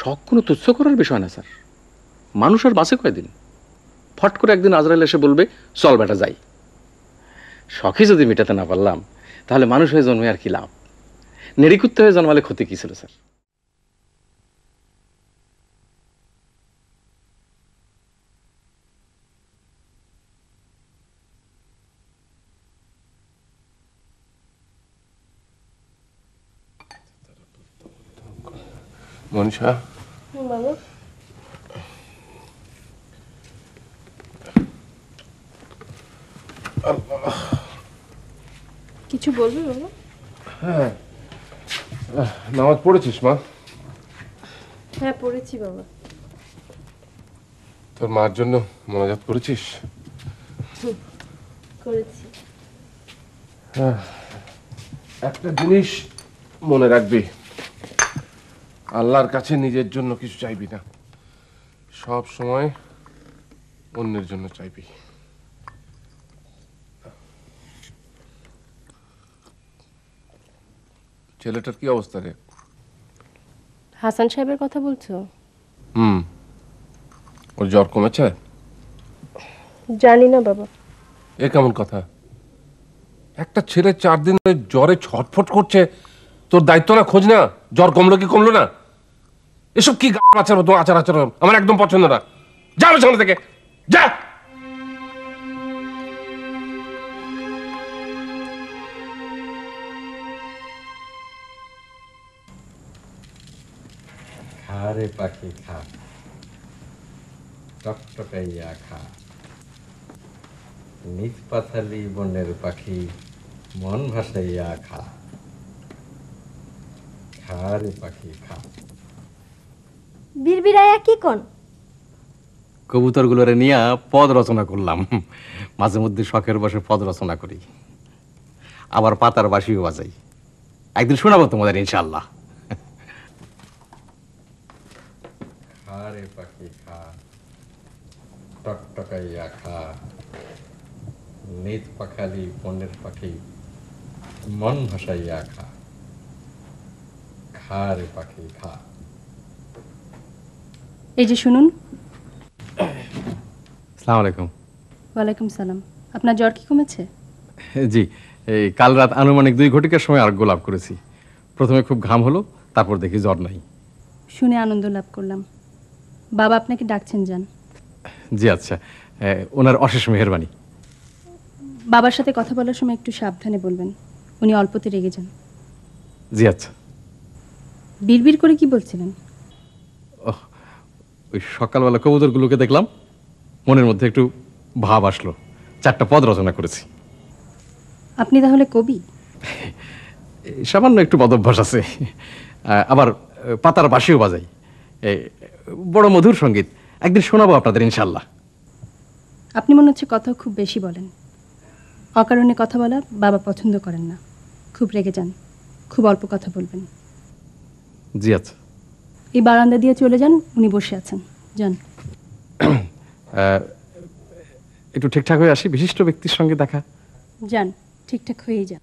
শখ কোনো তুচ্ছ করার বিষয় না স্যার মানুষ আর বাসে কয়দিন ফট করে একদিন আজরাইল এসে বলবে চল বেটা যাই শখে যদি মেটাতে না পারলাম তাহলে মানুষ হয়ে জন্মে আর কি লাভ নেড়িকুত্তে হয়ে জন্মালে ক্ষতি কী ছিল স্যার মনীষা বাবা কিছু বলবি বাবা হ্যাঁ নামাজ পড়েছিস মা হ্যাঁ পড়েছি বাবা তোর মার জন্য মোনাজাত করেছিস করেছি হ্যাঁ একটা জিনিস মনে রাখবি আল্লাহর কাছে নিজের জন্য কিছু চাইবি না সব সময় অন্যের জন্য চাইবি ছেলেটার কি অবস্থা রে হাসান সাহেবের কথা বলছো হুম ওর জ্বর কমেছে জানি না বাবা এ কেমন কথা একটা ছেলে চার দিনের জ্বরে ছটফট করছে তোর দায়িত্ব না খোঁজ না জ্বর কমলো কি কমলো না এসব কি আচার হতো আচার আচার আমার একদম পছন্দ না যা আমার সামনে থেকে যা আরে পাখি খা টকটকাইয়া খা নিজ পাথালি বনের পাখি মন ভাসাইয়া খা খারে পাখি খা বিড়বিড়ায়া কি কোন কবুতরগুলোরে নিয়ে পদ রচনা করলাম মাঝে মধ্যে শখের বসে পদ রচনা করি আবার পাতার বাঁশিও বাজাই একদিন শোনাবো তোমাদের ইনশাল্লাহ খারে পাখি খা টকটকাইয়া খা নিত পাখালি বনের পাখি মন ভাসাইয়া খা খা পাখি খা এই যে শুনুন আসসালামু আলাইকুম ওয়ালাইকুম সালাম আপনার জ্বর কি কমেছে জি এই কাল রাত আনুমানিক দুই ঘটিকার সময় আর গোলাপ করেছি প্রথমে খুব ঘাম হলো তারপর দেখি জ্বর নাই শুনে আনন্দ লাভ করলাম বাবা আপনাকে ডাকছেন যান জি আচ্ছা ওনার অশেষ মেহরবানি বাবার সাথে কথা বলার সময় একটু সাবধানে বলবেন উনি অল্পতে রেগে যান জি আচ্ছা বিড়বিড় করে কি বলছিলেন ওই সকালবেলা কবুতরগুলোকে দেখলাম মনের মধ্যে একটু ভাব আসলো চারটা পদ রচনা করেছি আপনি তাহলে কবি সামান্য একটু পদভ্যাস আছে আবার পাতার বাসিও বাজাই বড় মধুর সঙ্গীত একদিন শোনাবো আপনাদের ইনশাল্লাহ আপনি মনে হচ্ছে কথা খুব বেশি বলেন অকারণে কথা বলা বাবা পছন্দ করেন না খুব রেগে যান খুব অল্প কথা বলবেন জি আচ্ছা এই বারান্দা দিয়ে চলে যান উনি বসে আছেন যান একটু ঠিকঠাক হয়ে আসি বিশিষ্ট ব্যক্তির সঙ্গে দেখা যান ঠিকঠাক হয়েই যান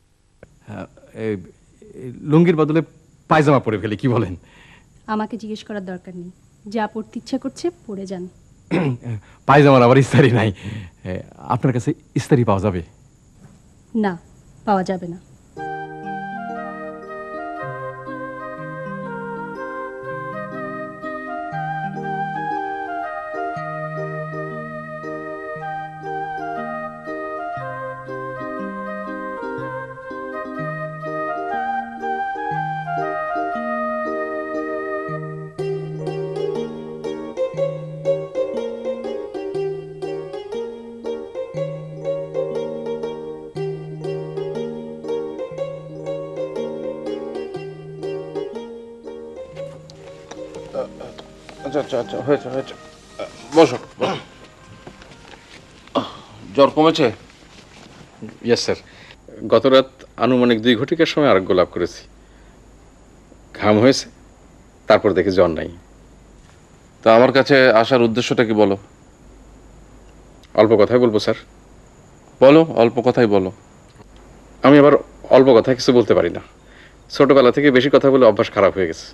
লুঙ্গির বদলে পায়জামা পরে ফেলে কি বলেন আমাকে জিজ্ঞেস করার দরকার নেই যা পড়তে ইচ্ছা করছে পড়ে যান পায়জামার আবার ইস্তারি নাই আপনার কাছে ইস্তারি পাওয়া যাবে না পাওয়া যাবে না আচ্ছা আচ্ছা আচ্ছা জ্বর কমেছে ইয়েস স্যার গত রাত আনুমানিক দুই ঘটিকার সময় আরোগ্য লাভ করেছি ঘাম হয়েছে তারপর দেখি জ্বর নাই তা আমার কাছে আসার উদ্দেশ্যটা কি বলো অল্প কথাই বলবো স্যার বলো অল্প কথাই বলো আমি আবার অল্প কথা কিছু বলতে পারি না ছোটোবেলা থেকে বেশি কথা বলে অভ্যাস খারাপ হয়ে গেছে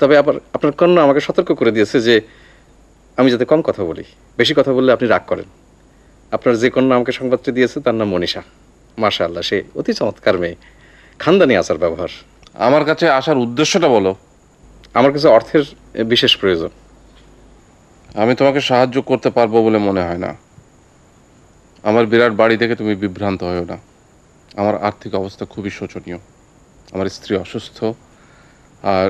তবে আবার আপনার কন্যা আমাকে সতর্ক করে দিয়েছে যে আমি যাতে কম কথা বলি বেশি কথা বললে আপনি রাগ করেন আপনার যে কন্যা আমাকে সংবাদটি দিয়েছে তার নাম মনীষা মাসা আল্লাহ সে অতি চমৎকার মেয়ে খানদানি আসার ব্যবহার আমার কাছে আসার উদ্দেশ্যটা বলো আমার কাছে অর্থের বিশেষ প্রয়োজন আমি তোমাকে সাহায্য করতে পারবো বলে মনে হয় না আমার বিরাট বাড়ি থেকে তুমি বিভ্রান্ত হয়েও না আমার আর্থিক অবস্থা খুবই শোচনীয় আমার স্ত্রী অসুস্থ আর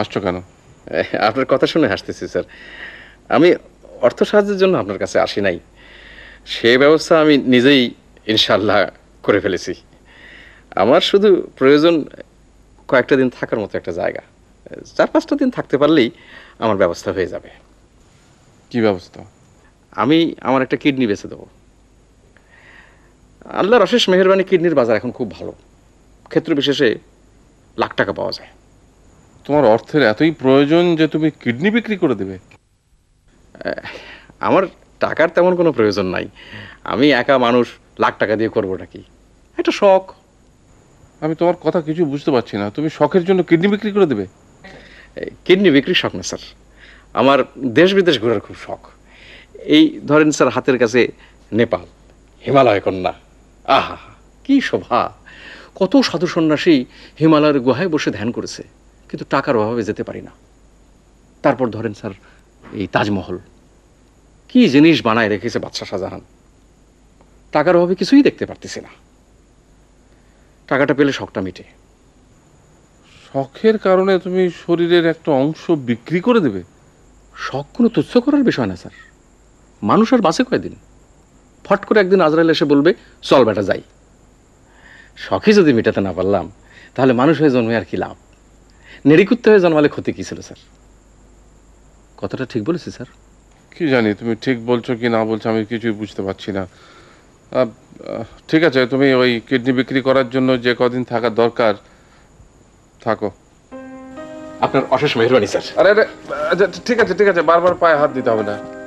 হাসছো কেন আপনার কথা শুনে হাসতেছি স্যার আমি অর্থ সাহায্যের জন্য আপনার কাছে আসি নাই সে ব্যবস্থা আমি নিজেই ইনশাল্লাহ করে ফেলেছি আমার শুধু প্রয়োজন কয়েকটা দিন থাকার মতো একটা জায়গা চার পাঁচটা দিন থাকতে পারলেই আমার ব্যবস্থা হয়ে যাবে কি ব্যবস্থা আমি আমার একটা কিডনি বেছে দেবো আল্লাহর অশেষ মেহরবানি কিডনির বাজার এখন খুব ভালো ক্ষেত্র বিশেষে লাখ টাকা পাওয়া যায় তোমার অর্থের এতই প্রয়োজন যে তুমি কিডনি বিক্রি করে দেবে আমার টাকার তেমন কোনো প্রয়োজন নাই আমি একা মানুষ লাখ টাকা দিয়ে করবো নাকি একটা শখ আমি তোমার কথা কিছু বুঝতে পারছি না তুমি শখের জন্য কিডনি বিক্রি করে দেবে কিডনি বিক্রি শখ না স্যার আমার দেশ বিদেশ ঘোরার খুব শখ এই ধরেন স্যার হাতের কাছে নেপাল হিমালয় কন্যা আহা কি শোভা কত সাধু সন্ন্যাসী হিমালয়ের গুহায় বসে ধ্যান করেছে কিন্তু টাকার অভাবে যেতে পারি না তারপর ধরেন স্যার এই তাজমহল কি জিনিস বানায় রেখেছে বাদশা শাহজাহান টাকার অভাবে কিছুই দেখতে পারতেছি না টাকাটা পেলে শখটা মিটে শখের কারণে তুমি শরীরের একটা অংশ বিক্রি করে দেবে শখ কোনো তুচ্ছ করার বিষয় না স্যার মানুষ আর বাসে কয়দিন ফট করে একদিন আজরাইল এসে বলবে চল বেটা যাই শখে যদি মেটাতে না পারলাম তাহলে মানুষ হয়ে জন্মে আর কি লাভ নেড়িকুত্তে হয়ে জন্মালে ক্ষতি কি ছিল স্যার কথাটা ঠিক বলেছি স্যার কি জানি তুমি ঠিক বলছো কি না বলছো আমি কিছুই বুঝতে পারছি না ঠিক আছে তুমি ওই কিডনি বিক্রি করার জন্য যে কদিন থাকা দরকার থাকো আপনার অশেষ মেহরবানি স্যার আরে আরে আচ্ছা ঠিক আছে ঠিক আছে বারবার পায়ে হাত দিতে হবে না